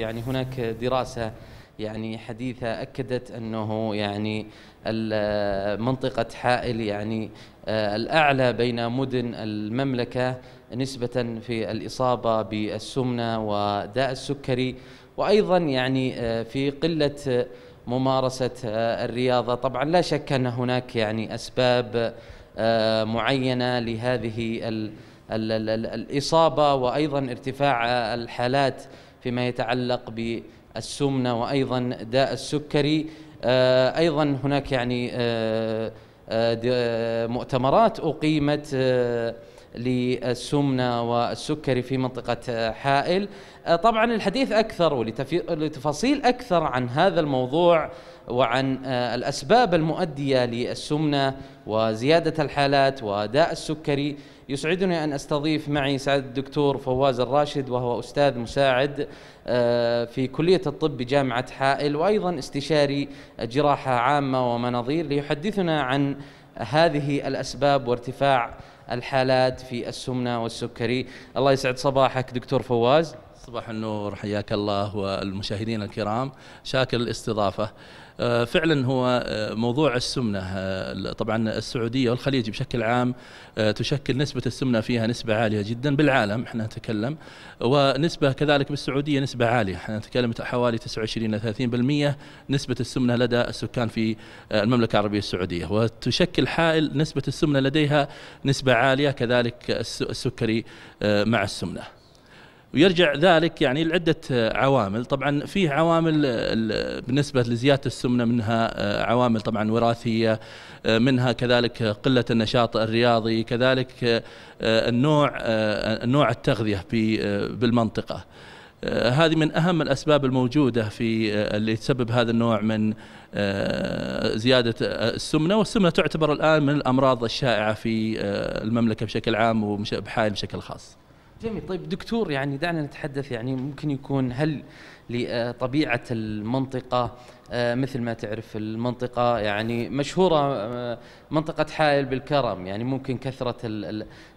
يعني هناك دراسة يعني حديثة أكدت أنه يعني منطقة حائل يعني آه، الأعلى بين مدن المملكة نسبة في الإصابة بالسمنة وداء السكري وأيضا يعني آه، في قلة ممارسة آه، الرياضة طبعا لا شك أن هناك يعني أسباب معينة لهذه الإصابة وأيضا ارتفاع الحالات فيما يتعلق بالسمنه وايضا داء السكري آه، ايضا هناك يعني آه، آه، مؤتمرات اقيمت للسمنه والسكري في منطقه حائل طبعا الحديث اكثر ولتفاصيل اكثر عن هذا الموضوع وعن آه، الأسباب المؤدية للسمنة وزيادة الحالات وداء السكري يسعدني أن أستضيف معي سعادة الدكتور فواز الراشد وهو أستاذ مساعد آه، في كلية الطب بجامعة حائل وأيضا استشاري جراحة عامة ومناظير ليحدثنا عن هذه الأسباب وارتفاع الحالات في السمنة والسكري الله يسعد صباحك دكتور فواز صباح النور حياك الله والمشاهدين الكرام شاكر الاستضافة آه، فعلا هو آه، موضوع السمنة آه، طبعا السعودية والخليج بشكل عام تشكل نسبة السمنة فيها نسبة عالية جدا بالعالم احنا نتكلم ونسبة كذلك بالسعودية نسبة عالية احنا نتكلم حوالي 29 إلى 30% نسبة السمنة لدى السكان في المملكة العربية السعودية وتشكل حائل نسبة السمنة لديها نسبة عالية كذلك السكري مع السمنة ويرجع ذلك يعني لعدة عوامل طبعا فيه عوامل بالنسبة لزيادة السمنة منها آه، عوامل طبعا وراثية آه، منها كذلك قلة النشاط الرياضي كذلك آه، النوع نوع التغذية بالمنطقة هذه من اهم الاسباب الموجوده في اللي تسبب هذا النوع من زياده السمنه، والسمنه تعتبر الان من الامراض الشائعه في المملكه بشكل عام وبحائل بشكل خاص. جميل طيب دكتور يعني دعنا نتحدث يعني ممكن يكون هل لطبيعة المنطقة آه، مثل ما تعرف المنطقة يعني مشهورة آه، منطقة حائل بالكرم يعني ممكن كثرة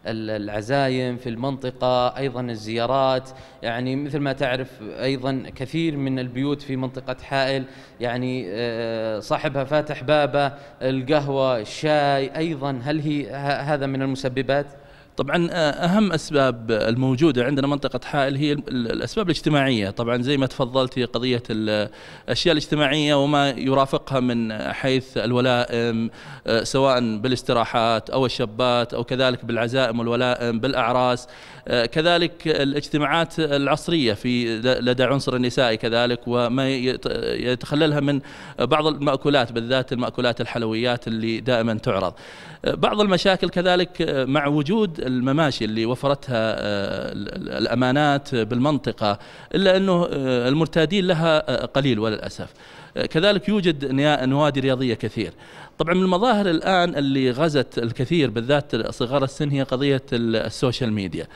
العزايم في المنطقة أيضا الزيارات يعني مثل ما تعرف أيضا كثير من البيوت في منطقة حائل يعني آه، صاحبها فاتح بابه القهوة الشاي أيضا هل هي هذا من المسببات؟ طبعا آه، اهم اسباب الموجوده عندنا منطقه حائل هي الاسباب الاجتماعيه طبعا زي ما تفضلت هي قضيه الاشياء الاجتماعيه وما يرافقها من حيث الولائم آه، سواء بالاستراحات او الشبات او كذلك بالعزائم والولائم بالاعراس آه، كذلك الاجتماعات العصريه في لدى عنصر النسائي كذلك وما يتخللها من بعض المأكولات بالذات المأكولات الحلويات اللي دائما تعرض بعض المشاكل كذلك مع وجود المماشي اللي وفرتها آه، الأمانات بالمنطقة إلا أنه آه، المرتادين لها آه، قليل وللأسف كذلك يوجد نوادي رياضية كثير طبعا من المظاهر الآن اللي غزت الكثير بالذات صغار السن هي قضية السوشيال ميديا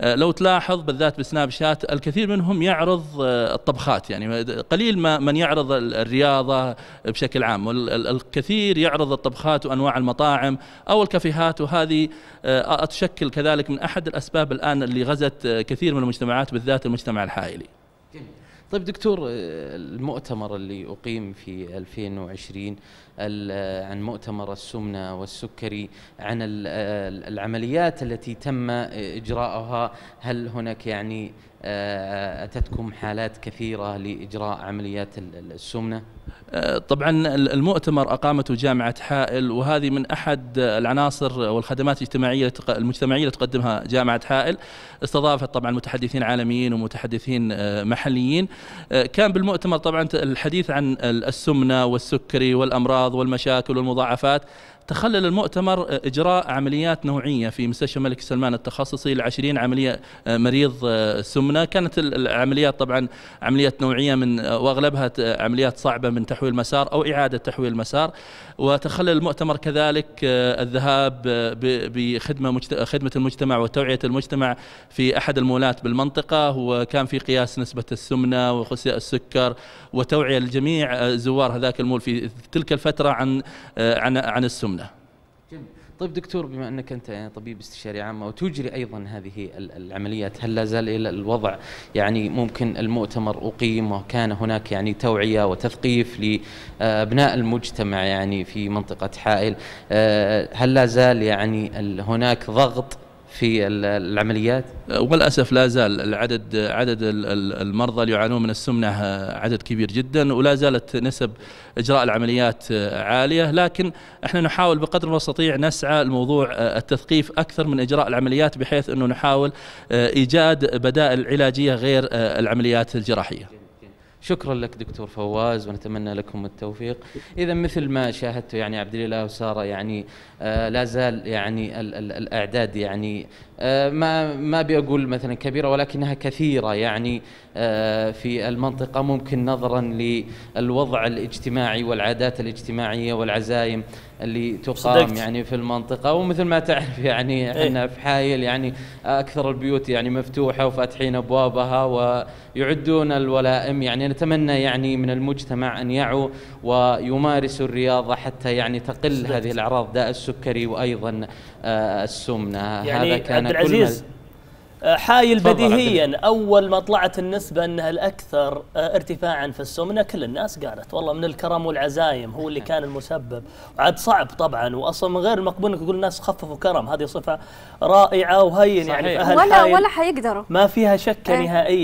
آه، لو تلاحظ بالذات بسناب شات الكثير منهم يعرض آه، الطبخات يعني قليل ما من يعرض الرياضه بشكل عام الكثير يعرض الطبخات وانواع المطاعم او الكافيهات وهذه آه، تشكل كذلك من احد الاسباب الان اللي غزت كثير من المجتمعات بالذات المجتمع الحائلي. جميل. طيب دكتور آه، المؤتمر اللي أقيم في 2020 آه، عن مؤتمر السمنة والسكري عن آه، العمليات التي تم إجراءها هل هناك يعني آه، أتتكم حالات كثيرة لإجراء عمليات السمنة؟ آه، طبعا المؤتمر أقامته جامعة حائل وهذه من أحد العناصر والخدمات الاجتماعية المجتمعية اللي تقدمها جامعة حائل استضافت طبعا متحدثين عالميين ومتحدثين آه، محليين كان بالمؤتمر طبعا الحديث عن السمنة والسكري والأمراض والمشاكل والمضاعفات تخلل المؤتمر إجراء عمليات نوعية في مستشفى الملك سلمان التخصصي 20 عملية آه، مريض آه، سمنة كانت العمليات طبعا عمليات نوعية من آه، وأغلبها عمليات صعبة من تحويل مسار أو إعادة تحويل مسار وتخلل المؤتمر كذلك الذهاب بخدمة خدمة المجتمع وتوعية المجتمع في أحد المولات بالمنطقة وكان في قياس نسبة السمنة السكر وتوعية الجميع زوار هذاك المول في تلك الفترة عن عن عن السمنة جميل. طيب دكتور بما انك انت يعني طبيب استشاري عامه وتجري ايضا هذه العمليات هل لا زال الوضع يعني ممكن المؤتمر اقيم وكان هناك يعني توعيه وتثقيف لابناء المجتمع يعني في منطقه حائل آه، هل لا زال يعني هناك ضغط في العمليات؟ أه، وللاسف لا زال العدد عدد المرضى اللي يعانون من السمنه أه، عدد كبير جدا ولا زالت نسب اجراء العمليات أه، عاليه لكن احنا نحاول بقدر ما نستطيع نسعى لموضوع التثقيف اكثر من اجراء العمليات بحيث انه نحاول ايجاد بدائل علاجيه غير العمليات الجراحيه. شكرا لك دكتور فواز ونتمنى لكم التوفيق اذا مثل ما شاهدت يعني عبد الله وساره يعني آه لا زال يعني ال ال الاعداد يعني آه، ما ما بيقول مثلا كبيره ولكنها كثيره يعني آه، في المنطقه ممكن نظرا للوضع الاجتماعي والعادات الاجتماعيه والعزايم اللي تقام يعني في المنطقه ومثل ما تعرف يعني إيه. احنا في حايل يعني اكثر البيوت يعني مفتوحه وفاتحين ابوابها ويعدون الولائم يعني نتمنى يعني من المجتمع ان يعو ويمارسوا الرياضه حتى يعني تقل هذه الاعراض داء السكري وايضا آه، السمنه يعني هذا كان آه، عبد العزيز حايل بديهيا اول ما طلعت النسبه انها الاكثر آه، ارتفاعا في السمنه كل الناس قالت والله من الكرم والعزايم هو اللي كان المسبب وعاد صعب طبعا واصلا غير مقبول انك تقول الناس خففوا كرم هذه صفه رائعه وهين يعني اهل ولا حايل ولا حيقدروا ما فيها شك إيه. نهائيا